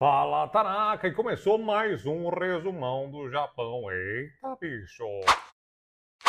Fala Tanaka e começou mais um resumão do Japão. Eita, bicho!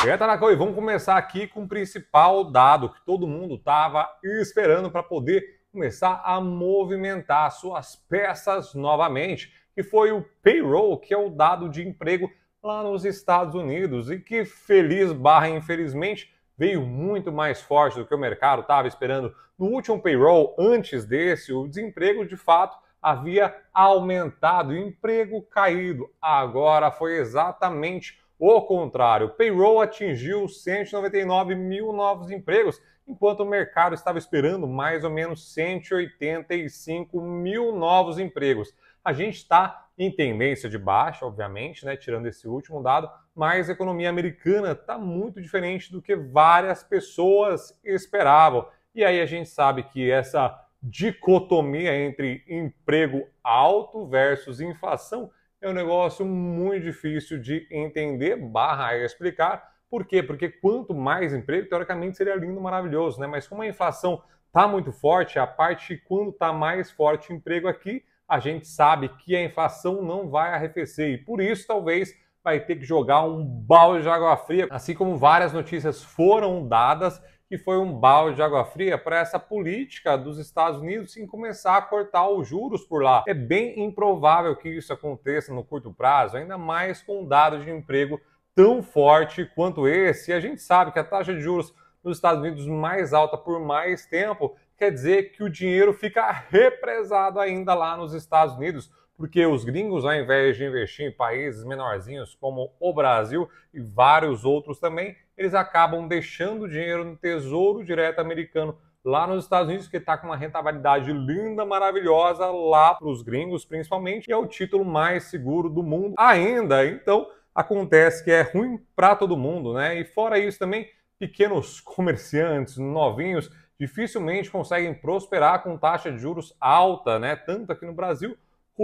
E é, aí, Tanaka, e vamos começar aqui com o principal dado que todo mundo estava esperando para poder começar a movimentar suas peças novamente, que foi o payroll, que é o dado de emprego lá nos Estados Unidos e que feliz barra infelizmente veio muito mais forte do que o mercado estava esperando. No último payroll, antes desse, o desemprego de fato havia aumentado, emprego caído. Agora foi exatamente o contrário. O payroll atingiu 199 mil novos empregos, enquanto o mercado estava esperando mais ou menos 185 mil novos empregos. A gente está em tendência de baixa, obviamente, né, tirando esse último dado, mas a economia americana está muito diferente do que várias pessoas esperavam. E aí a gente sabe que essa dicotomia entre emprego alto versus inflação é um negócio muito difícil de entender barra explicar. Por quê? Porque quanto mais emprego, teoricamente seria lindo, maravilhoso, né? Mas como a inflação está muito forte, a parte quando está mais forte o emprego aqui, a gente sabe que a inflação não vai arrefecer e por isso talvez vai ter que jogar um balde de água fria. Assim como várias notícias foram dadas que foi um balde de água fria para essa política dos Estados Unidos em começar a cortar os juros por lá. É bem improvável que isso aconteça no curto prazo, ainda mais com um dado de emprego tão forte quanto esse. E a gente sabe que a taxa de juros nos Estados Unidos mais alta por mais tempo quer dizer que o dinheiro fica represado ainda lá nos Estados Unidos porque os gringos, ao invés de investir em países menorzinhos como o Brasil e vários outros também, eles acabam deixando dinheiro no Tesouro Direto Americano lá nos Estados Unidos, que está com uma rentabilidade linda, maravilhosa, lá para os gringos principalmente, e é o título mais seguro do mundo ainda. Então, acontece que é ruim para todo mundo, né? E fora isso também, pequenos comerciantes, novinhos, dificilmente conseguem prosperar com taxa de juros alta, né? Tanto aqui no Brasil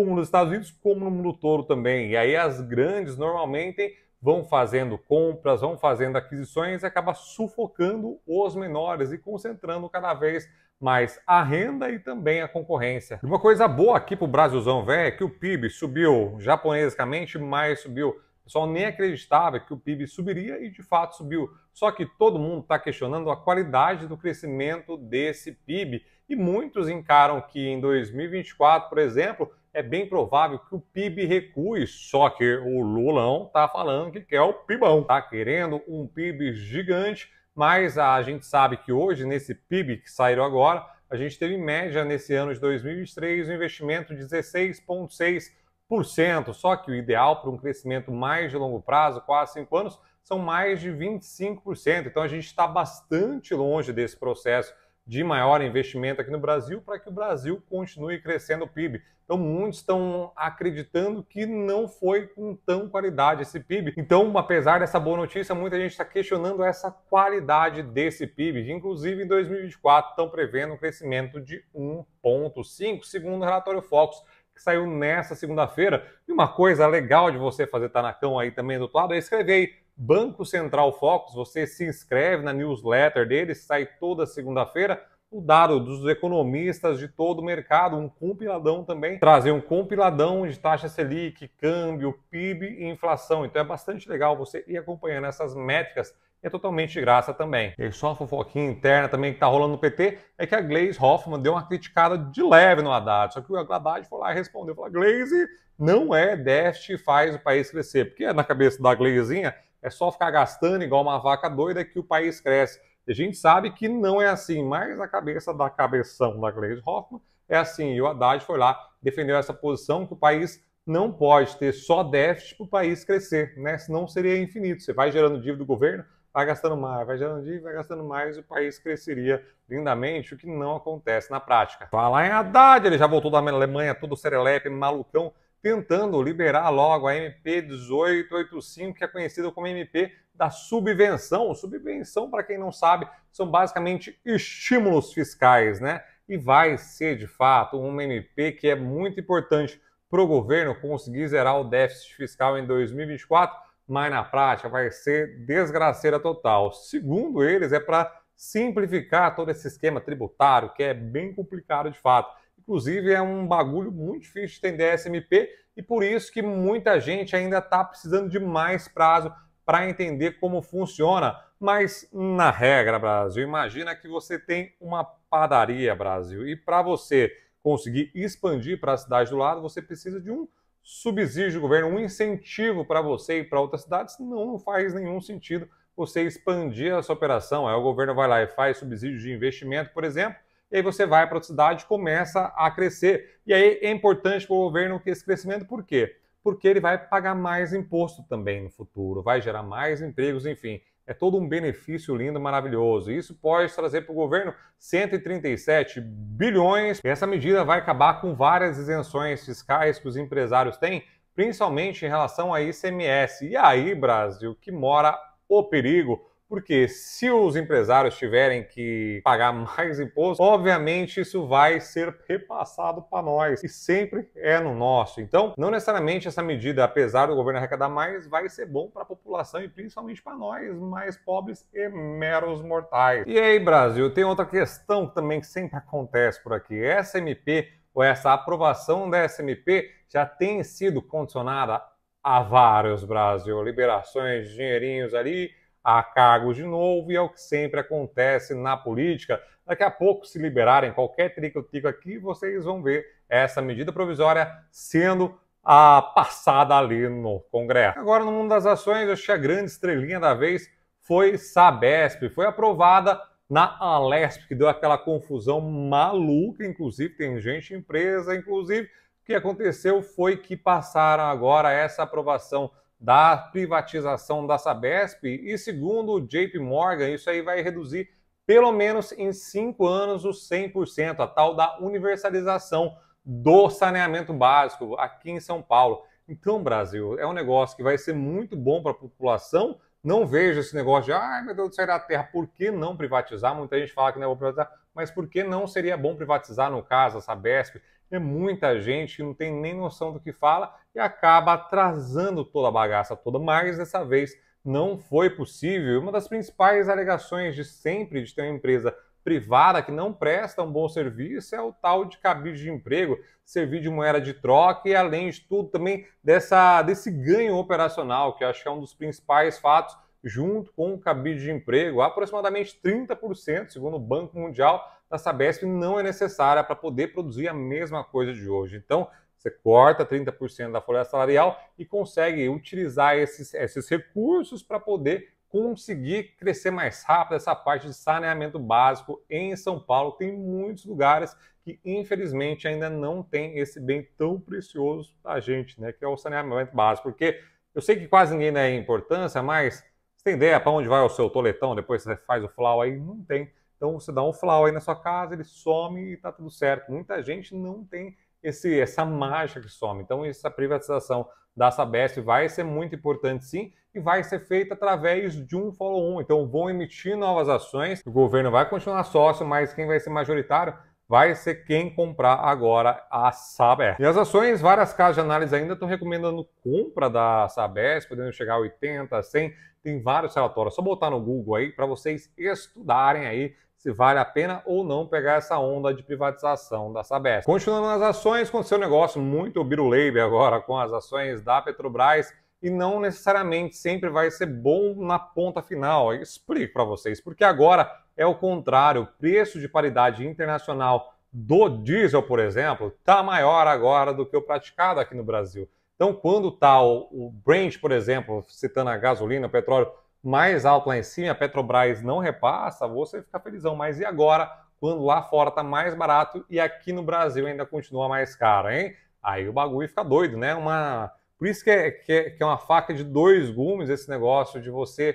como nos Estados Unidos, como no mundo todo também. E aí as grandes normalmente vão fazendo compras, vão fazendo aquisições e acaba sufocando os menores e concentrando cada vez mais a renda e também a concorrência. E uma coisa boa aqui para o Brasilzão, velho, é que o PIB subiu japonesicamente, mas subiu. pessoal nem acreditava que o PIB subiria e de fato subiu. Só que todo mundo está questionando a qualidade do crescimento desse PIB. E muitos encaram que em 2024, por exemplo, é bem provável que o PIB recue, só que o Lulão está falando que quer o PIBão, está querendo um PIB gigante, mas a gente sabe que hoje, nesse PIB que saiu agora, a gente teve em média nesse ano de 2023 um investimento de 16,6%, só que o ideal para um crescimento mais de longo prazo, quase 5 anos, são mais de 25%. Então a gente está bastante longe desse processo de maior investimento aqui no Brasil para que o Brasil continue crescendo o PIB. Então, muitos estão acreditando que não foi com tão qualidade esse PIB. Então, apesar dessa boa notícia, muita gente está questionando essa qualidade desse PIB. Inclusive, em 2024, estão prevendo um crescimento de 1,5, segundo o relatório Focus que saiu nessa segunda-feira. E uma coisa legal de você fazer tá na cama aí também do outro lado é escrever aí Banco Central Focus, você se inscreve na newsletter deles, sai toda segunda-feira. O dado dos economistas de todo o mercado, um compiladão também, trazer um compiladão de taxa Selic, câmbio, PIB e inflação. Então é bastante legal você ir acompanhando essas métricas é totalmente de graça também. E só uma fofoquinha interna também que tá rolando no PT é que a Glaze Hoffman deu uma criticada de leve no Haddad, só que o Haddad foi lá e respondeu, falou, Glaze não é déficit faz o país crescer, porque é na cabeça da Glazinha é só ficar gastando igual uma vaca doida que o país cresce. A gente sabe que não é assim, mas a cabeça da cabeção da Gleisi Hoffmann é assim. E o Haddad foi lá, defendeu essa posição que o país não pode ter só déficit para o país crescer, né? senão seria infinito. Você vai gerando dívida do governo, vai gastando mais, vai gerando dívida, vai gastando mais, e o país cresceria lindamente, o que não acontece na prática. Falar em Haddad, ele já voltou da Alemanha todo serelepe, malucão, tentando liberar logo a MP 1885, que é conhecida como MP da subvenção. Subvenção, para quem não sabe, são basicamente estímulos fiscais, né? E vai ser de fato uma MP que é muito importante para o governo conseguir zerar o déficit fiscal em 2024, mas na prática vai ser desgraceira total. Segundo eles, é para simplificar todo esse esquema tributário, que é bem complicado de fato Inclusive, é um bagulho muito difícil de entender SMP e por isso que muita gente ainda está precisando de mais prazo para entender como funciona. Mas, na regra, Brasil, imagina que você tem uma padaria, Brasil, e para você conseguir expandir para a cidade do lado, você precisa de um subsídio do governo, um incentivo para você e para outras cidades. Não, faz nenhum sentido você expandir essa operação. Aí o governo vai lá e faz subsídio de investimento, por exemplo, e aí você vai para a cidade começa a crescer. E aí é importante para o governo que esse crescimento, por quê? Porque ele vai pagar mais imposto também no futuro, vai gerar mais empregos, enfim. É todo um benefício lindo, maravilhoso. Isso pode trazer para o governo 137 bilhões. Essa medida vai acabar com várias isenções fiscais que os empresários têm, principalmente em relação a ICMS. E aí, Brasil, que mora o perigo. Porque se os empresários tiverem que pagar mais imposto, obviamente isso vai ser repassado para nós e sempre é no nosso. Então, não necessariamente essa medida, apesar do governo arrecadar mais, vai ser bom para a população e principalmente para nós, mais pobres e meros mortais. E aí, Brasil, tem outra questão também que sempre acontece por aqui. Essa MP ou essa aprovação da SMP já tem sido condicionada a vários, Brasil, liberações de dinheirinhos ali a cargos de novo e é o que sempre acontece na política. Daqui a pouco, se liberarem qualquer tricotico aqui, vocês vão ver essa medida provisória sendo a passada ali no Congresso. Agora, no mundo das ações, acho que a grande estrelinha da vez foi Sabesp. Foi aprovada na Alesp, que deu aquela confusão maluca, inclusive tem gente empresa, inclusive. O que aconteceu foi que passaram agora essa aprovação da privatização da Sabesp e, segundo o JP Morgan, isso aí vai reduzir pelo menos em cinco anos os 100%, a tal da universalização do saneamento básico aqui em São Paulo. Então, Brasil, é um negócio que vai ser muito bom para a população. Não vejo esse negócio de, ai meu Deus do céu é da terra, por que não privatizar? Muita gente fala que não é bom privatizar, mas por que não seria bom privatizar, no caso, a Sabesp? é muita gente que não tem nem noção do que fala e acaba atrasando toda a bagaça toda, mas dessa vez não foi possível. Uma das principais alegações de sempre de ter uma empresa privada que não presta um bom serviço é o tal de cabide de emprego, servir de moeda de troca e, além de tudo, também dessa, desse ganho operacional, que acho que é um dos principais fatos junto com o cabide de emprego, aproximadamente 30%, segundo o Banco Mundial, da Sabesp não é necessária para poder produzir a mesma coisa de hoje. Então, você corta 30% da folha salarial e consegue utilizar esses, esses recursos para poder conseguir crescer mais rápido essa parte de saneamento básico em São Paulo. Tem muitos lugares que, infelizmente, ainda não tem esse bem tão precioso para a gente, né? Que é o saneamento básico. Porque eu sei que quase ninguém dá né, é importância, mas tem ideia para onde vai o seu toletão, depois você faz o flau aí? Não tem. Então você dá um flau aí na sua casa, ele some e tá tudo certo. Muita gente não tem esse, essa mágica que some. Então essa privatização da Sabesp vai ser muito importante sim e vai ser feita através de um follow-on. Então vão emitir novas ações, o governo vai continuar sócio, mas quem vai ser majoritário vai ser quem comprar agora a Sabesp. E as ações, várias casas de análise ainda estão recomendando compra da Sabesp, podendo chegar a 80, 100, tem vários relatórios. Só botar no Google aí para vocês estudarem aí se vale a pena ou não pegar essa onda de privatização da Sabesp. Continuando nas ações, aconteceu um negócio muito biruleibe agora com as ações da Petrobras e não necessariamente sempre vai ser bom na ponta final. Eu explico para vocês, porque agora é o contrário. O preço de paridade internacional do diesel, por exemplo, está maior agora do que o praticado aqui no Brasil. Então, quando está o, o Brent, por exemplo, citando a gasolina, o petróleo mais alto lá em cima, a Petrobras não repassa, você fica felizão. Mas e agora, quando lá fora está mais barato e aqui no Brasil ainda continua mais caro, hein? Aí o bagulho fica doido, né? Uma por isso que é, que é, que é uma faca de dois gumes esse negócio de você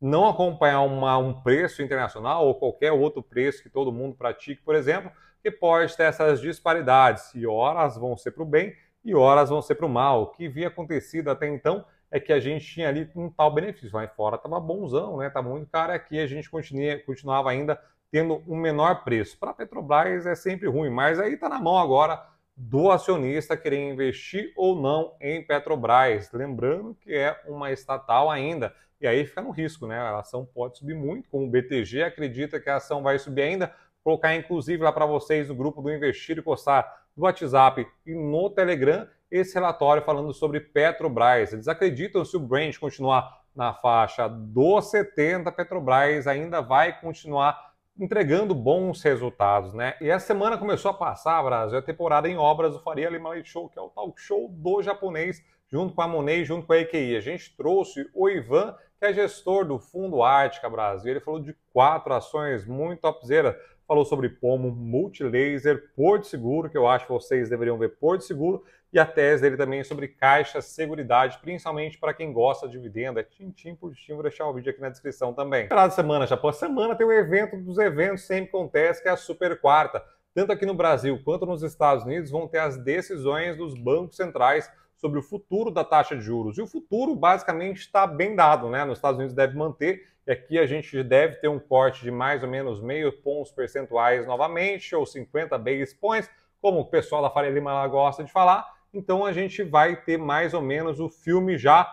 não acompanhar uma, um preço internacional ou qualquer outro preço que todo mundo pratique, por exemplo, que pode ter essas disparidades. E horas vão ser para o bem e horas vão ser para o mal. O que havia acontecido até então é que a gente tinha ali um tal benefício. Lá fora estava bonzão, né? Estava muito caro. Aqui a gente continua, continuava ainda tendo um menor preço. Para a Petrobras é sempre ruim, mas aí está na mão agora do acionista querer investir ou não em Petrobras. Lembrando que é uma estatal ainda. E aí fica no risco, né? A ação pode subir muito, como o BTG acredita que a ação vai subir ainda. Vou colocar inclusive lá para vocês no grupo do Investir e Coçar, do WhatsApp e no Telegram, esse relatório falando sobre Petrobras. Eles acreditam se o Brent continuar na faixa dos 70, Petrobras ainda vai continuar entregando bons resultados, né? E essa semana começou a passar, Brasil, a temporada em obras do Faria Lima Light Show, que é o talk show do japonês, junto com a Monet, junto com a EQI. A gente trouxe o Ivan, que é gestor do Fundo Ártica Brasil. Ele falou de quatro ações muito topzeiras falou sobre pomo, multilaser, Porto Seguro, que eu acho que vocês deveriam ver Porto Seguro, e a tese dele também é sobre caixa, seguridade, principalmente para quem gosta de dividenda. É tintim por tintim, vou deixar o vídeo aqui na descrição também. Esperado semana, já por Semana tem um evento dos eventos, sempre acontece, que é a Super Quarta. Tanto aqui no Brasil quanto nos Estados Unidos vão ter as decisões dos bancos centrais sobre o futuro da taxa de juros. E o futuro basicamente está bem dado, né? Nos Estados Unidos deve manter, e aqui a gente deve ter um corte de mais ou menos meio pontos percentuais novamente, ou 50 basis points, como o pessoal da Faria Lima gosta de falar. Então a gente vai ter mais ou menos o filme já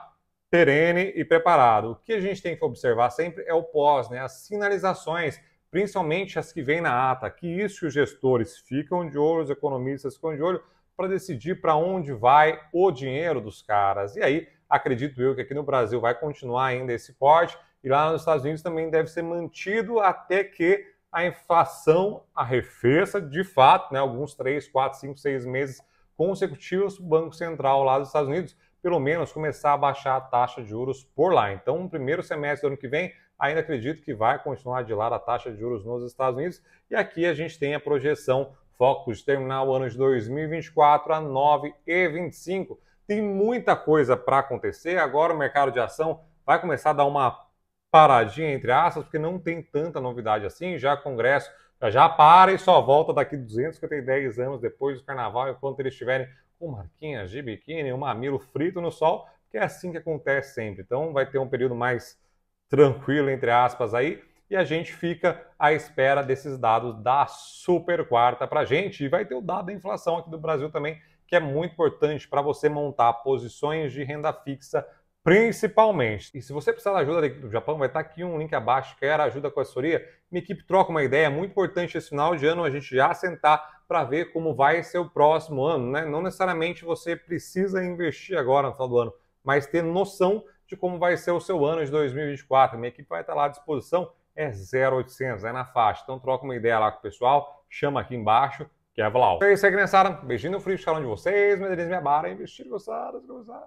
perene e preparado. O que a gente tem que observar sempre é o pós, né? As sinalizações, principalmente as que vêm na ata, que isso que os gestores ficam de olho, os economistas ficam de olho, para decidir para onde vai o dinheiro dos caras. E aí, acredito eu que aqui no Brasil vai continuar ainda esse corte e lá nos Estados Unidos também deve ser mantido até que a inflação arrefeça de fato, né, alguns 3, 4, 5, 6 meses consecutivos, o Banco Central lá dos Estados Unidos, pelo menos, começar a baixar a taxa de juros por lá. Então, no primeiro semestre do ano que vem, ainda acredito que vai continuar de lado a taxa de juros nos Estados Unidos. E aqui a gente tem a projeção Focus terminal anos 2024 a 9 e 25. Tem muita coisa para acontecer. Agora o mercado de ação vai começar a dar uma paradinha entre aspas, porque não tem tanta novidade assim. Já Congresso já para e só volta daqui 210 anos depois do carnaval, enquanto eles estiverem com marquinhas de biquíni, um mamilo frito no sol, que é assim que acontece sempre. Então vai ter um período mais tranquilo, entre aspas, aí e a gente fica à espera desses dados da super quarta para a gente. E vai ter o dado da inflação aqui do Brasil também, que é muito importante para você montar posições de renda fixa principalmente. E se você precisar da ajuda do Japão, vai estar tá aqui um link abaixo, quer ajuda com a assessoria, minha equipe troca uma ideia, é muito importante esse final de ano a gente já sentar para ver como vai ser o próximo ano, né? Não necessariamente você precisa investir agora no final do ano, mas ter noção de como vai ser o seu ano de 2024. Minha equipe vai estar tá lá à disposição é 0800, é na faixa. Então troca uma ideia lá com o pessoal, chama aqui embaixo, que é Vlau. É isso aí, criançada. Beijinho no frio, escalão de vocês, Medellín, minha barra, investir, gostaram, gostaram.